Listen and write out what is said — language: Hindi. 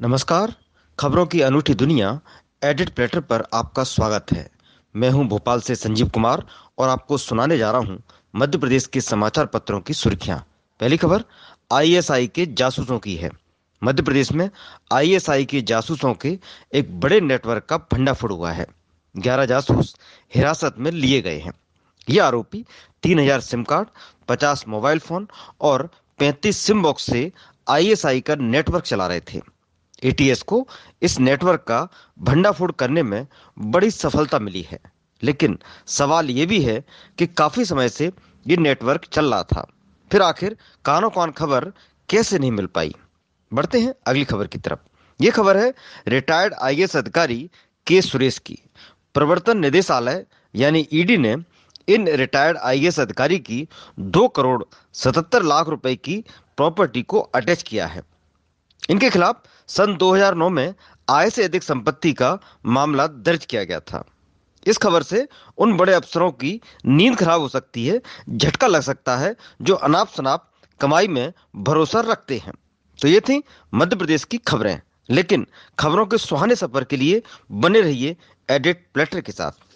नमस्कार खबरों की अनूठी दुनिया एडिट प्लेटर पर आपका स्वागत है मैं हूं भोपाल से संजीव कुमार और आपको सुनाने जा रहा हूं मध्य प्रदेश के समाचार पत्रों की सुर्खियां पहली खबर आईएसआई के जासूसों की है मध्य प्रदेश में आईएसआई के जासूसों के एक बड़े नेटवर्क का भंडाफोड़ हुआ है ग्यारह जासूस हिरासत में लिए गए हैं ये आरोपी हजार सिम कार्ड पचास मोबाइल फोन और पैंतीस सिम बॉक्स से आईएसआई का नेटवर्क चला रहे थे एटीएस को इस नेटवर्क का भंडाफोड़ करने में बड़ी सफलता मिली है लेकिन सवाल ये भी है कि काफी समय से ये नेटवर्क चल रहा था फिर आखिर कानो कान खबर कैसे नहीं मिल पाई बढ़ते हैं अगली खबर की तरफ ये खबर है रिटायर्ड आई अधिकारी के सुरेश की प्रवर्तन निदेशालय यानी ईडी ने इन रिटायर्ड आई अधिकारी की दो करोड़ सतहत्तर लाख रुपए की प्रॉपर्टी को अटैच किया है इनके खिलाफ सन 2009 में आय से अधिक संपत्ति का मामला दर्ज किया गया था इस खबर से उन बड़े अफसरों की नींद खराब हो सकती है झटका लग सकता है जो अनाप शनाप कमाई में भरोसा रखते हैं तो ये थी मध्य प्रदेश की खबरें लेकिन खबरों के सुहाने सफर के लिए बने रहिए एडिट प्लेटर के साथ